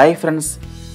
hi friends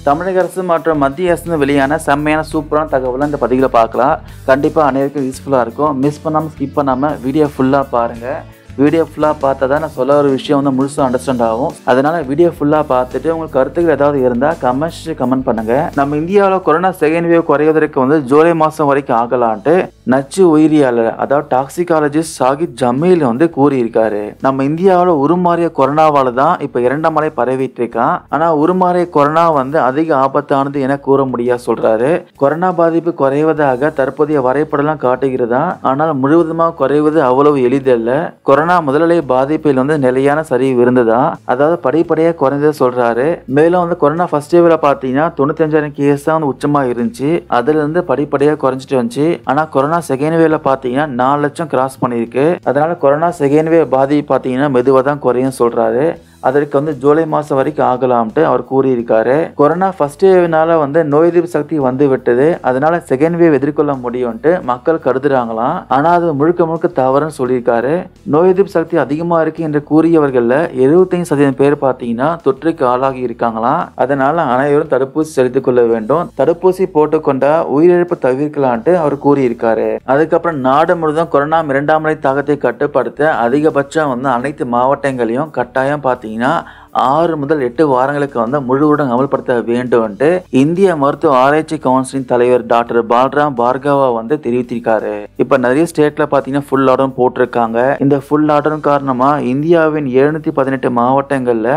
தமிழக அரசு மற்றும் மத்திய அரசு வெளியான செம்மையான சூப்பரான தகவலை இந்த பதிவில் பார்க்கலாம் கண்டிப்பாக அனைவருக்கும் யூஸ்ஃபுல்லாக இருக்கும் மிஸ் பண்ணாமல் ஸ்கிப் பண்ணாமல் வீடியோ ஃபுல்லாக பாருங்கள் வீடியோ ஃபுல்லாக பார்த்தா தான் நான் சொல்ல ஒரு விஷயம் வந்து முழுசாக அண்டர்ஸ்டாண்ட் ஆகும் அதனால் வீடியோ ஃபுல்லாக பார்த்துட்டு உங்களுக்கு கருத்துக்கள் ஏதாவது இருந்தால் கமெண்ட்ஸ் கமெண்ட் பண்ணுங்கள் நம்ம இந்தியாவில் கொரோனா செகண்ட் வேவ் குறைவதற்கு வந்து ஜூலை மாதம் வரைக்கும் ஆகலான்ட்டு நச்சு உயிரியாளர் அதாவது டாக்ஸிகாலஜிஸ்ட் சாகித் ஜமீல் வந்து கூறியிருக்காரு நம்ம இந்தியாவில் உருமாறிய கொரோனாவால தான் இப்போ இரண்டாம் மலை பரவிட்டு இருக்கான் ஆனால் உருமாறிய கொரோனா வந்து அதிக ஆபத்தானது என கூற முடியாது சொல்றாரு கொரோனா பாதிப்பு குறைவதாக தற்போதைய வரைபடம் காட்டுகிறதா ஆனால் முழுவதுமாக குறைவது அவ்வளவு எளிதல்ல கொரோனா முதலலை பாதிப்பில் வந்து நிலையான சரிவு இருந்ததா அதாவது படிப்படியாக குறைந்தது சொல்றாரு மேலும் வந்து கொரோனா ஃபர்ஸ்ட் வேவில் பார்த்தீங்கன்னா தொண்ணூத்தஞ்சாயிரம் கேஸ் தான் வந்து உச்சமாக இருந்துச்சு அதுலேருந்து படிப்படியாக குறைஞ்சிட்டு வந்துச்சு ஆனால் கொரோனா கொரோனா செகண்ட் வேவ்ல பார்த்தீங்கன்னா நாலு லட்சம் கிராஸ் பண்ணியிருக்கு அதனால கொரோனா செகண்ட் வேவ் பாதி பார்த்தீங்கன்னா மெதுவாக தான் குறையும் சொல்கிறாரு அதற்கு வந்து ஜூலை மாதம் வரைக்கும் ஆகலாம்ட்டு அவர் கூறியிருக்காரு கொரோனா ஃபர்ஸ்ட் வேவ்னால வந்து நோய் எதிர்ப்பு சக்தி வந்து விட்டது அதனால செகண்ட் வேவ் எதிர்கொள்ள முடியும்ட்டு மக்கள் கருதுறாங்களாம் ஆனால் அது முழுக்க முழுக்க தவறுன்னு சொல்லியிருக்காரு நோய் எதிர்ப்பு சக்தி அதிகமாக இருக்கு என்று கூறியவர்களில் எழுபத்தைந்து சதவீதம் பேர் பார்த்தீங்கன்னா தொற்றுக்கு ஆளாகி இருக்காங்களாம் அதனால அனைவரும் தடுப்பூசி செலுத்திக் கொள்ள வேண்டும் தடுப்பூசி போட்டுக்கொண்டா உயிரிழப்பு தவிர்க்கலான்ட்டு அவர் கூறியிருக்காரு அதுக்கப்புறம் நாடு முழுவதும் கொரோனா இரண்டாம் நிலை தாக்கத்தை கட்டுப்படுத்த அதிகபட்சம் வந்து அனைத்து மாவட்டங்களையும் கட்டாயம் பார்த்தீங்கன்னா பார்த்தீங்கன்னா ஆறு முதல் எட்டு வாரங்களுக்கு வந்து ஊடகம் அமல்படுத்த வேண்டும்ட்டு இந்திய மருத்துவ ஆராய்ச்சி கவுன்சிலின் தலைவர் டாக்டர் பால்ராம் பார்கவா வந்து தெரிவித்திருக்காரு இப்ப நிறைய ஸ்டேட்ல பாத்தீங்கன்னா ஃபுல் லாக்டவுன் போட்டிருக்காங்க இந்த ஃபுல் லாக்டவுன் காரணமா இந்தியாவின் எழுநூத்தி பதினெட்டு மாவட்டங்கள்ல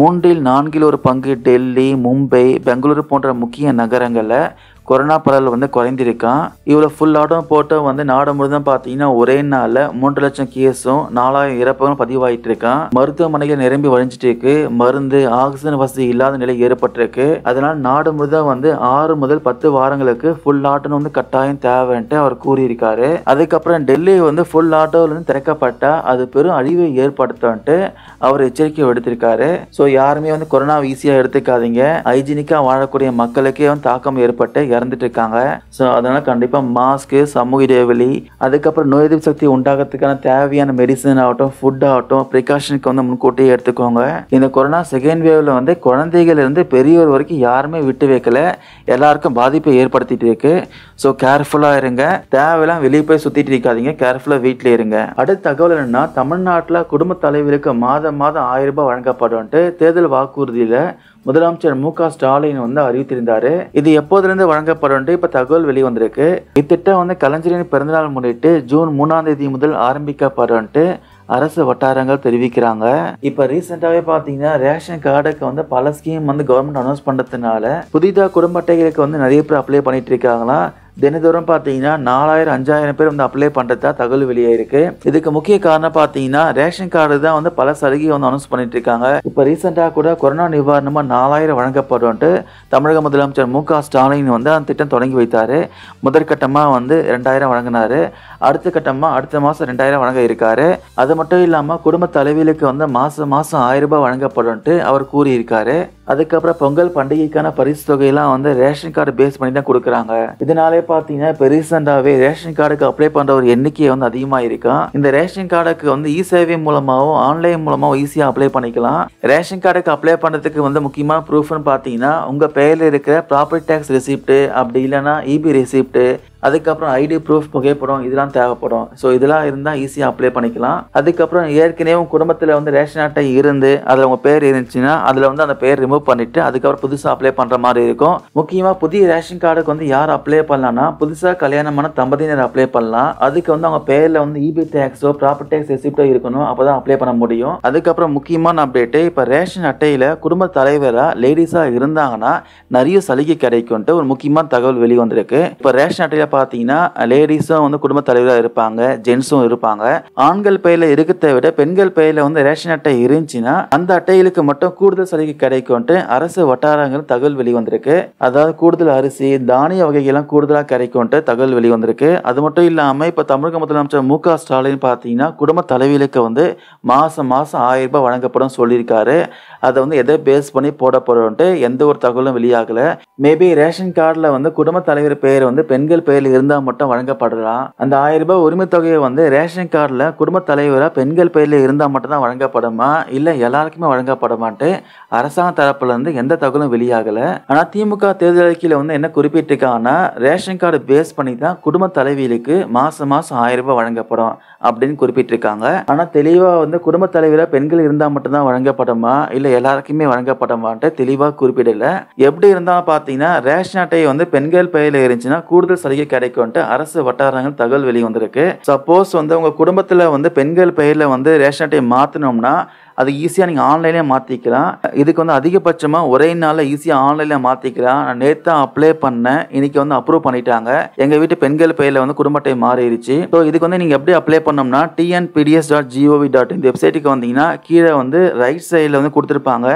மூன்றில் நான்கில் ஒரு பங்கு டெல்லி மும்பை பெங்களூரு போன்ற முக்கிய நகரங்களில் கொரோனா பரவல் வந்து குறைந்திருக்கான் இவ்வளோ ஃபுல் ஆர்டரும் போட்டும் வந்து நாடு முழுதும் பார்த்தீங்கன்னா ஒரே நாளில் மூன்று லட்சம் கேஸும் நாலாயிரம் இறப்பும் பதிவாயிட்டு இருக்கான் மருத்துவமனைகள் நிரம்பி வழிஞ்சிட்டு இருக்கு மருந்து ஆக்சிஜன் வசதி இல்லாத நிலை ஏற்பட்டிருக்கு அதனால் நாடு முழுதும் வந்து ஆறு முதல் பத்து வாரங்களுக்கு ஃபுல் ஆர்டர்னு வந்து கட்டாயம் தேவைன்ட்டு அவர் கூறியிருக்காரு அதுக்கப்புறம் டெல்லி வந்து ஃபுல் ஆர்டர்லேருந்து திறக்கப்பட்டா அது பெரும் அழிவை ஏற்படுத்தும்ட்டு அவர் எச்சரிக்கை விடுத்திருக்காரு ஸோ யாருமே வந்து கொரோனா ஈஸியாக எடுத்துக்காதீங்க ஹைஜீனிக்காக வாழக்கூடிய மக்களுக்கே வந்து தாக்கம் ஏற்பட்டு இறந்துட்டு இருக்காங்க ஸோ அதனால் கண்டிப்பாக மாஸ்க்கு சமூக இடைவெளி அதுக்கப்புறம் நோய் எதிர்ப்பு சக்தி உண்டாகிறதுக்கான தேவையான மெடிசன் ஆகட்டும் ஃபுட் ஆகட்டும் ப்ரிகாஷனுக்கு வந்து முன்கூட்டியே எடுத்துக்கோங்க இந்த கொரோனா செகண்ட் வேவில் வந்து குழந்தைகள் இருந்து பெரியவர் வரைக்கும் யாருமே விட்டு வைக்கல எல்லாருக்கும் பாதிப்பை ஏற்படுத்திட்டு இருக்கு ஸோ கேர்ஃபுல்லாக இருங்க தேவையெல்லாம் வெளியே போய் சுற்றிட்டு இருக்காதீங்க கேர்ஃபுல்லாக வீட்டிலே இருங்க அடுத்த தகவல் என்னன்னா தமிழ்நாட்டில் குடும்ப தலைவருக்கு மாதம் மாதம் ஆயிரம் ரூபாய் வழங்கப்படும்ட்டு தேர்தல் வாக்குறுதியில் முதலமைச்சர் மு க ஸ்டாலின் வந்து அறிவித்திருந்தாரு இது எப்போதிலிருந்து வழங்கப்படும் இப்ப தகவல் வெளிவந்திருக்கு இத்திட்டம் வந்து கலைஞரின் பிறந்தநாள் முன்னிட்டு ஜூன் மூணாம் தேதி முதல் ஆரம்பிக்கப்படும் அரசு வட்டாரங்கள் தெரிவிக்கிறாங்க இப்போ ரீசெண்டாவே பார்த்தீங்கன்னா ரேஷன் கார்டுக்கு வந்து பல ஸ்கீம் வந்து கவர்மெண்ட் அனௌன்ஸ் பண்ணுறதுனால புதிதாக குடும்ப அட்டைகளுக்கு வந்து நிறைய பேர் அப்ளை பண்ணிட்டு இருக்காங்களா தினதோறும் பார்த்தீங்கன்னா நாலாயிரம் அஞ்சாயிரம் பேர் வந்து அப்ளை பண்ணுறதா தகவல் வெளியாயிருக்கு இதுக்கு முக்கிய காரணம் பார்த்தீங்கன்னா ரேஷன் கார்டு தான் வந்து பல சலுகை வந்து அனௌன்ஸ் பண்ணிட்டு இருக்காங்க இப்போ ரீசெண்டாக கூட கொரோனா நிவாரணமாக நாலாயிரம் வழங்கப்படும்ட்டு தமிழக முதலமைச்சர் மு க ஸ்டாலின் வந்து அந்த திட்டம் தொடங்கி வைத்தார் முதற்கட்டமாக வந்து ரெண்டாயிரம் வழங்கினார் அடுத்த கட்டமாக அடுத்த மாதம் ரெண்டாயிரம் வழங்க இருக்காரு அது மட்டும் இல்லாமல் குடும்ப தலைவிகளுக்கு வந்து மாதம் மாதம் ஆயிரம் ரூபாய் வழங்கப்படும்ட்டு அவர் கூறியிருக்காரு அதுக்கப்புறம் பொங்கல் பண்டிகைக்கான பரிசு தொகையெல்லாம் வந்து ரேஷன் கார்டு பேஸ் பண்ணி தான் கொடுக்குறாங்க இதனாலே பார்த்தீங்கன்னா இப்போ ரீசெண்டாகவே ரேஷன் கார்டுக்கு அப்ளை பண்ணுற ஒரு எண்ணிக்கை வந்து அதிகமாக இருக்கா இந்த ரேஷன் கார்டுக்கு வந்து இ சேவை மூலமாகவும் ஆன்லைன் மூலமாகவும் ஈஸியாக அப்ளை பண்ணிக்கலாம் ரேஷன் கார்டுக்கு அப்ளை பண்ணுறதுக்கு வந்து முக்கியமான ப்ரூஃப்னு பார்த்தீங்கன்னா உங்கள் பெயரில் இருக்கிற ப்ராப்பர்ட்டி டேக்ஸ் ரிசிப்ட்டு அப்படி இல்லைனா இபி ரிசிப்ட்டு அதுக்கப்புறம் ஐடி ப்ரூஃப் புகைப்படம் இதெல்லாம் தேவைப்படும் ஸோ இதெல்லாம் இருந்தால் ஈஸியாக அப்ளை பண்ணிக்கலாம் அதுக்கப்புறம் ஏற்கனவே உங்கள் குடும்பத்தில் வந்து ரேஷன் அட்டை இருந்து அதில் உங்கள் பேர் இருந்துச்சுன்னா அதில் வந்து அந்த பேர் ரிமூவ் பண்ணிவிட்டு அதுக்கப்புறம் புதுசாக அப்ளை பண்ணுற மாதிரி இருக்கும் முக்கியமாக புதிய ரேஷன் கார்டுக்கு வந்து யார் அப்ளை பண்ணலாம் பண்ணலாம்னா புதுசாக கல்யாணமான தம்பதியினர் அப்ளை பண்ணலாம் அதுக்கு வந்து அவங்க பேரில் வந்து இபி டேக்ஸோ ப்ராப்பர்ட்டி டேக்ஸ் ரெசிப்டோ இருக்கணும் அப்போ தான் அப்ளை பண்ண முடியும் அதுக்கப்புறம் முக்கியமான அப்டேட்டு இப்போ ரேஷன் அட்டையில் குடும்ப தலைவராக லேடிஸாக இருந்தாங்கன்னா நிறைய சலுகை கிடைக்கும்ட்டு ஒரு முக்கியமான தகவல் வெளி வந்திருக்கு இப்போ ரேஷன் அட்டையில் பார்த்தீங்கன்னா லேடிஸும் வந்து குடும்ப தலைவராக இருப்பாங்க ஜென்ஸும் இருப்பாங்க ஆண்கள் பெயரில் இருக்கிறத விட பெண்கள் பெயரில் வந்து ரேஷன் அட்டை இருந்துச்சுன்னா அந்த அட்டைகளுக்கு மட்டும் கூடுதல் சலுகை கிடைக்கும்ட்டு அரசு வட்டாரங்கள் தகவல் வெளிவந்திருக்கு அதாவது கூடுதல் அரிசி தானிய வகைகள்லாம் கூடுதலாக உண்மையாக கரைக்கும்ட்டு தகவல் வெளிவந்திருக்கு அது மட்டும் இல்லாமல் இப்போ தமிழக முதலமைச்சர் மு க ஸ்டாலின் பார்த்தீங்கன்னா குடும்ப தலைவிகளுக்கு வந்து மாதம் மாதம் ஆயிரம் ரூபாய் வழங்கப்படும் சொல்லியிருக்காரு அதை வந்து எதை பேஸ் பண்ணி போட எந்த ஒரு தகவலும் வெளியாகலை மேபி ரேஷன் கார்டில் வந்து குடும்ப தலைவர் பெயர் வந்து பெண்கள் பெயரில் இருந்தால் மட்டும் வழங்கப்படலாம் அந்த ஆயிரம் ரூபாய் உரிமை தொகையை வந்து ரேஷன் கார்டில் குடும்ப தலைவராக பெண்கள் பெயரில் இருந்தால் மட்டும்தான் வழங்கப்படுமா இல்லை எல்லாருக்குமே வழங்கப்படுமான்ட்டு அரசாங்க தரப்புலேருந்து எந்த தகவலும் வெளியாகலை ஆனால் திமுக தேர்தல் அறிக்கையில் வந்து என்ன குறிப்பிட்டிருக்காங்கன்னா ரேஷன் ரேஷன் கார்டு பேஸ் பண்ணி தான் குடும்ப தலைவிகளுக்கு மாதம் மாதம் ஆயிரம் ரூபாய் வழங்கப்படும் அப்படின்னு குறிப்பிட்டிருக்காங்க ஆனால் தெளிவாக வந்து குடும்ப தலைவியில் பெண்கள் இருந்தால் மட்டும்தான் வழங்கப்படுமா இல்லை எல்லாருக்குமே வழங்கப்படுமான்ட்டு தெளிவாக குறிப்பிடலை எப்படி இருந்தாலும் பார்த்தீங்கன்னா ரேஷன் அட்டை வந்து பெண்கள் பெயரில் இருந்துச்சுன்னா கூடுதல் சலுகை கிடைக்கும்ட்டு அரசு வட்டாரங்கள் தகவல் வெளிவந்திருக்கு சப்போஸ் வந்து உங்கள் குடும்பத்தில் வந்து பெண்கள் பெயரில் வந்து ரேஷன் அட்டையை மாற்றினோம்னா அது ஈஸியாக நீங்கள் ஆன்லைன்லேயே மாற்றிக்கலாம் இதுக்கு வந்து அதிகபட்சமாக ஒரே நாளில் ஈஸியாக ஆன்லைனில் மாற்றிக்கலாம் நான் நேற்று தான் அப்ளை பண்ணேன் இன்றைக்கி வந்து அப்ரூவ் பண்ணிட்டாங்க எங்கள் வீட்டு பெண்கள் பெயரில் வந்து குடும்ப அட்டை மாறிடுச்சு ஸோ இதுக்கு வந்து நீங்கள் எப்படி அப்ளை பண்ணோம்னா டிஎன்பிடிஎஸ் டாட் ஜிஓவி டாட் இந்த வெப்சைட்டுக்கு வந்தீங்கன்னா கீழே வந்து ரைட் சைடில் வந்து கொடுத்துருப்பாங்க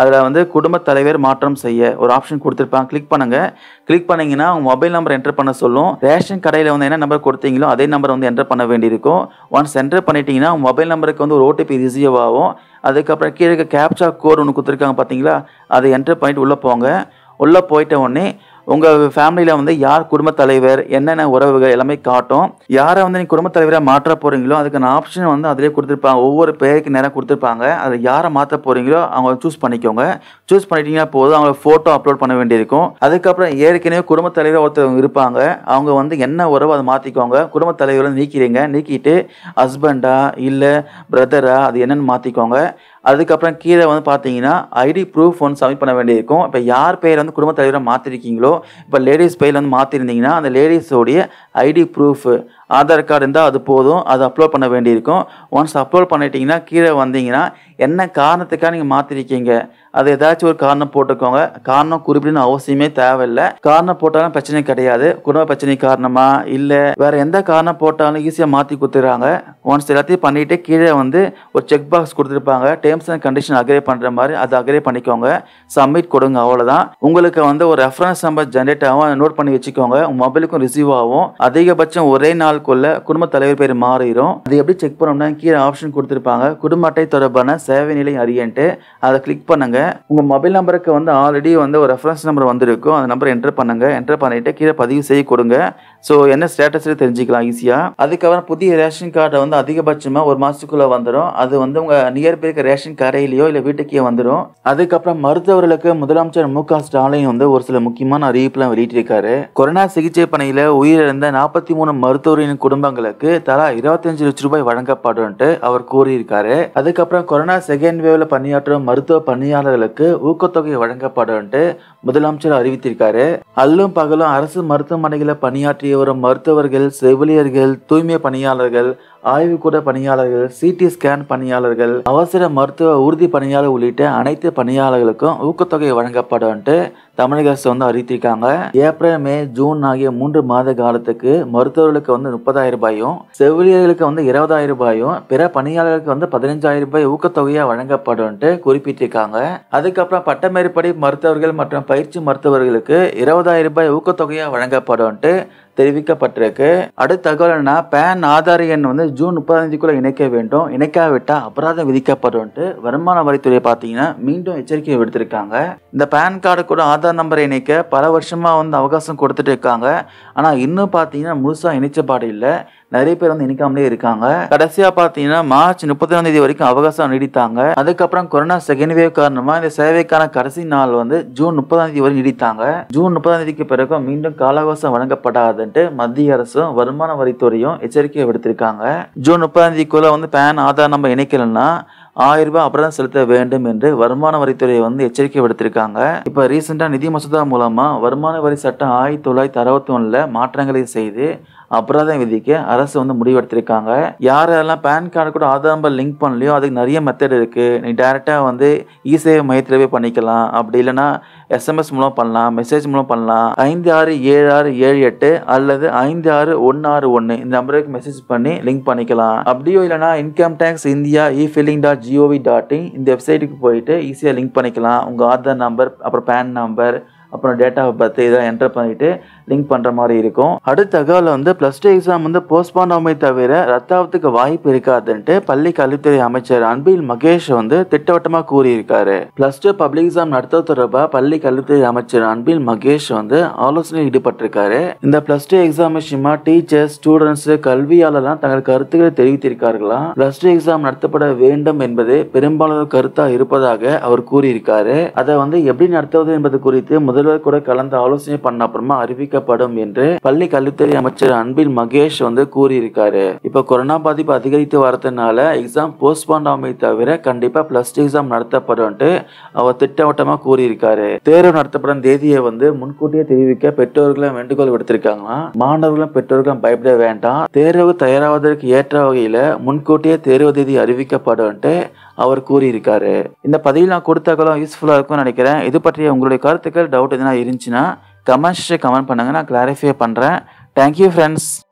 அதில் வந்து குடும்பத் தலைவர் மாற்றம் செய்ய ஒரு ஆப்ஷன் கொடுத்துருப்பாங்க கிளிக் பண்ணுங்கள் கிளிக் பண்ணிங்கன்னா உங்கள் மொபைல் நம்பர் என்டர் பண்ண சொல்லும் ரேஷன் கடையில் வந்து என்ன நம்பர் கொடுத்தீங்களோ அதே நம்பர் வந்து என்டர் பண்ண வேண்டியிருக்கும் ஒன்ஸ் என்டர் பண்ணிட்டீங்கன்னா உங்கள் மொபைல் நம்பருக்கு வந்து ஒரு ஓடிபி ரிசீவ் ஆகும் அதுக்கப்புறம் கீழே கேப்சா கோர் ஒன்று கொடுத்துருக்காங்க பார்த்தீங்களா அதை என்டர் பண்ணிவிட்டு உள்ளே போங்க உள்ளே போயிட்ட உடனே உங்கள் ஃபேமிலியில் வந்து யார் குடும்பத் தலைவர் என்னென்ன உறவுகள் எல்லாமே காட்டும் யாரை வந்து நீங்கள் குடும்பத் தலைவராக மாற்ற போகிறீங்களோ அதுக்கான ஆப்ஷன் வந்து அதிலே கொடுத்துருப்பாங்க ஒவ்வொரு பேருக்கு நேரம் கொடுத்துருப்பாங்க அதை யாரை மாற்ற போகிறீங்களோ அவங்க சூஸ் பண்ணிக்கோங்க சூஸ் பண்ணிட்டீங்கன்னா போதும் அவங்க ஃபோட்டோ அப்லோட் பண்ண வேண்டியிருக்கும் அதுக்கப்புறம் ஏற்கனவே குடும்பத் தலைவர் ஒருத்தவங்க இருப்பாங்க அவங்க வந்து என்ன உறவு அதை மாற்றிக்கோங்க குடும்பத் தலைவர் நீக்கிறீங்க நீக்கிட்டு ஹஸ்பண்டா இல்லை பிரதரா அது என்னென்னு மாற்றிக்கோங்க அதுக்கப்புறம் கீழே வந்து பார்த்தீங்கன்னா ஐடி ப்ரூஃப் ஒன்று சப்மிட் பண்ண வேண்டியிருக்கும் இப்போ யார் பேர் வந்து குடும்பத் தலைவராக மாற்றிருக்கீங்களோ இப்போ லேடிஸ் பேர் வந்து மாற்றிருந்தீங்கன்னா அந்த லேடிஸோடைய ஐடி ப்ரூஃப் ஆதார் கார்டு இருந்தால் அது போதும் அது அப்லோட் பண்ண வேண்டியிருக்கும் ஒன்ஸ் அப்லோட் பண்ணிட்டீங்கன்னா கீழே வந்தீங்கன்னா என்ன காரணத்துக்காக நீங்கள் மாற்றிருக்கீங்க அது ஏதாச்சும் ஒரு காரணம் போட்டுக்கோங்க காரணம் குறிப்பிடணும் அவசியமே தேவையில்லை காரணம் போட்டாலும் பிரச்சனை கிடையாது குடும்ப பிரச்சனை காரணமா இல்லை வேறு எந்த காரணம் போட்டாலும் ஈஸியாக மாற்றி கொடுத்துட்றாங்க ஒன்ஸ் எல்லாத்தையும் பண்ணிட்டு கீழே வந்து ஒரு செக் பாக்ஸ் கொடுத்துருப்பாங்க டேர்ம்ஸ் அண்ட் கண்டிஷன் அக்ரே பண்ணுற மாதிரி அதை அக்ரே பண்ணிக்கோங்க சப்மிட் கொடுங்க அவ்வளோதான் உங்களுக்கு வந்து ஒரு ரெஃபரன்ஸ் நம்பர் ஜென்ரேட் ஆகும் நோட் பண்ணி வச்சுக்கோங்க உங்கள் மொபைலுக்கும் ரிசீவ் ஆகும் அதிகபட்சம் ஒரே நாள் பண்ணக்குள்ள குடும்ப தலைவர் பேர் மாறிடும் அது எப்படி செக் பண்ணோம்னா கீழே ஆப்ஷன் கொடுத்துருப்பாங்க குடும்ப அட்டை தொடர்பான சேவை நிலை அறியன்ட்டு அதை கிளிக் பண்ணுங்க உங்கள் மொபைல் நம்பருக்கு வந்து ஆல்ரெடி வந்து ஒரு ரெஃபரன்ஸ் நம்பர் வந்திருக்கும் அந்த நம்பர் என்டர் பண்ணுங்க என்டர் பண்ணிட்டு கீழே பதிவு செய்ய கொடுங்க ஸோ என்ன ஸ்டேட்டஸில் தெரிஞ்சுக்கலாம் ஈஸியாக அதுக்கப்புறம் புதிய ரேஷன் கார்டை வந்து அதிகபட்சமாக ஒரு மாதத்துக்குள்ளே வந்துடும் அது வந்து உங்கள் நியர்பை இருக்க ரேஷன் கடையிலையோ இல்லை வீட்டுக்கே வந்துடும் அதுக்கப்புறம் மருத்துவர்களுக்கு முதலமைச்சர் மு க ஸ்டாலின் வந்து ஒரு சில முக்கியமான அறிவிப்புலாம் வெளியிட்டிருக்காரு கொரோனா சிகிச்சை பணியில் உயிரிழந்த நாற்பத்தி மூணு மருத்துவரின் குடும்பங்களுக்கு தலா இருபத்தஞ்சு லட்சம் ரூபாய் வழங்கப்படும்ட்டு அவர் கூறியிருக்காரு அதுக்கப்புறம் கொரோனா செகண்ட் வேவ்ல பணியாற்றும் மருத்துவ பணியாளர்களுக்கு ஊக்கத்தொகை வழங்கப்படும்ட்டு முதலமைச்சர் அறிவித்திருக்காரு அல்லும் பகலும் அரசு மருத்துவமனைகளை பணியாற்றிய வரும் மருத்துவர்கள் செவிலியர்கள் தூய்மை பணியாளர்கள் ஆய்வுக்கூட பணியாளர்கள் சிடி ஸ்கேன் பணியாளர்கள் அவசர மருத்துவ உறுதி பணியாளர் உள்ளிட்ட அனைத்து பணியாளர்களுக்கும் ஊக்கத்தொகை வழங்கப்படும்ட்டு தமிழக அரசு வந்து அறிவித்திருக்காங்க ஏப்ரல் மே ஜூன் ஆகிய மூன்று மாத காலத்துக்கு மருத்துவர்களுக்கு வந்து முப்பதாயிரம் ரூபாயும் செவிலியர்களுக்கு வந்து இருபதாயிரம் ரூபாயும் பிற பணியாளர்களுக்கு வந்து பதினஞ்சாயிரம் ரூபாய் ஊக்கத்தொகையாக வழங்கப்படும்ட்டு குறிப்பிட்டிருக்காங்க அதுக்கப்புறம் பட்டமேற்படி மருத்துவர்கள் மற்றும் பயிற்சி மருத்துவர்களுக்கு இருபதாயிரம் ரூபாய் ஊக்கத்தொகையாக வழங்கப்படும்ட்டு தெரிவிக்கப்பட்டிருக்கு அடுத்த என்ன பேன் ஆதார் எண் வந்து ஜூன் முப்பதாம் இணைக்க வேண்டும் இணைக்காவிட்டால் அபராதம் விதிக்கப்படும்ட்டு வருமான வரித்துறை பார்த்தீங்கன்னா மீண்டும் எச்சரிக்கை விடுத்திருக்காங்க இந்த பேன் கார்டு கூட ஆதார் நம்பரை இணைக்க பல வருஷமாக வந்து அவகாசம் கொடுத்துட்டு இருக்காங்க ஆனால் இன்னும் பார்த்தீங்கன்னா முழுசாக இணைச்ச பாடு இல்லை நிறைய பேர் வந்து இணைக்காமலே இருக்காங்க கடைசியா பாத்தீங்கன்னா மார்ச் முப்பத்தாம் தேதி வரைக்கும் அவகாசம் நீடித்தாங்க அதுக்கப்புறம் கொரோனா செகண்ட் வேவ் காரணமா இந்த சேவைக்கான கடைசி நாள் வந்து ஜூன் முப்பதாம் தேதி வரை நீடித்தாங்க ஜூன் முப்பதாம் தேதிக்கு பிறகு மீண்டும் கால அவகாசம் வழங்கப்படாதுன்ட்டு மத்திய அரசும் வருமான வரித்துறையும் எச்சரிக்கை விடுத்திருக்காங்க ஜூன் முப்பதாம் தேதிக்குள்ள வந்து பேன் ஆதார் நம்ம இணைக்கலன்னா ஆயிரம் ரூபாய் அபராதம் செலுத்த வேண்டும் என்று வருமான வரித்துறை வந்து எச்சரிக்கை விடுத்திருக்காங்க இப்போ ரீசெண்டா நிதி மசோதா மூலமாக வருமான வரி சட்டம் ஆயிரத்தி தொள்ளாயிரத்தி அறுபத்தி ஒன்றில் மாற்றங்களை செய்து அபராதம் விதிக்க அரசு வந்து முடிவெடுத்திருக்காங்க யாரெல்லாம் பேன் கார்டு கூட ஆதார் நம்பர் லிங்க் பண்ணலையோ அதுக்கு நிறைய மெத்தட் இருக்குது நீ டேரெக்டாக வந்து இசேவை மையத்தில் போய் பண்ணிக்கலாம் அப்படி இல்லைனா எஸ்எம்எஸ் மூலம் பண்ணலாம் மெசேஜ் மூலம் பண்ணலாம் ஐந்து ஆறு ஏழு ஆறு ஏழு எட்டு அல்லது ஐந்து ஆறு ஒன்று ஆறு ஒன்று இந்த நம்பருக்கு மெசேஜ் பண்ணி லிங்க் பண்ணிக்கலாம் அப்படியோ இல்லைனா income tax India e filing dot gov dot in இந்த வெப்சைட்டுக்கு போயிட்டு ஈஸியாக லிங்க் பண்ணிக்கலாம் உங்கள் ஆதார் நம்பர் அப்புறம் பேன் நம்பர் அப்புறம் டேட் ஆஃப் பர்த் இதெல்லாம் என்டர் பண்ணிவிட்டு லிங்க் பண்ணுற மாதிரி இருக்கும் அடுத்த தகவல் வந்து ப்ளஸ் டூ எக்ஸாம் வந்து போஸ்ட்போன் ஆகுமே தவிர ரத்தாவத்துக்கு வாய்ப்பு இருக்காதுன்ட்டு பள்ளி கல்வித்துறை அமைச்சர் அன்பில் மகேஷ் வந்து திட்டவட்டமாக கூறியிருக்காரு ப்ளஸ் டூ பப்ளிக் எக்ஸாம் நடத்த தொடர்பாக பள்ளி கல்வித்துறை அமைச்சர் அன்பில் மகேஷ் வந்து ஆலோசனையில் ஈடுபட்டிருக்காரு இந்த ப்ளஸ் டூ எக்ஸாம் விஷயமா டீச்சர்ஸ் ஸ்டூடெண்ட்ஸ் கல்வியாளர்லாம் தங்கள் கருத்துக்களை தெரிவித்திருக்கார்களா ப்ளஸ் டூ எக்ஸாம் நடத்தப்பட வேண்டும் என்பது பெரும்பாலான கருத்தாக இருப்பதாக அவர் கூறியிருக்காரு அதை வந்து எப்படி நடத்துவது என்பது குறித்து முதல் முதல்வர் கூட கலந்து ஆலோசனை பண்ண அப்புறமா அறிவிக்கப்படும் என்று பள்ளி கல்வித்துறை அமைச்சர் அன்பில் மகேஷ் வந்து கூறியிருக்காரு இப்ப கொரோனா பாதிப்பு அதிகரித்து வரதுனால எக்ஸாம் போஸ்ட்போன் ஆமை தவிர கண்டிப்பா பிளஸ் டூ எக்ஸாம் நடத்தப்படும் அவர் திட்டவட்டமா கூறியிருக்காரு தேர்வு நடத்தப்படும் தேதியை வந்து முன்கூட்டியே தெரிவிக்க பெற்றோர்களும் வேண்டுகோள் விடுத்திருக்காங்கன்னா மாணவர்களும் பெற்றோர்களும் பயப்பட வேண்டாம் தேர்வு தயாராவதற்கு ஏற்ற வகையில முன்கூட்டியே தேர்வு தேதி அறிவிக்கப்படும் அவர் கூறியிருக்காரு இந்த பதவியில் நான் கொடுத்தாக்களும் யூஸ்ஃபுல்லாக இருக்கும்னு நினைக்கிறேன் இது பற்றிய உங்களுடைய கருத்துக்கள் டவுட் எதுனா இருந்துச்சுன்னா கமெண்ட்ஸ் கமெண்ட் பண்ணுங்கள் நான் கிளாரிஃபை பண்ணுறேன் தேங்க்யூ ஃப்ரெண்ட்ஸ்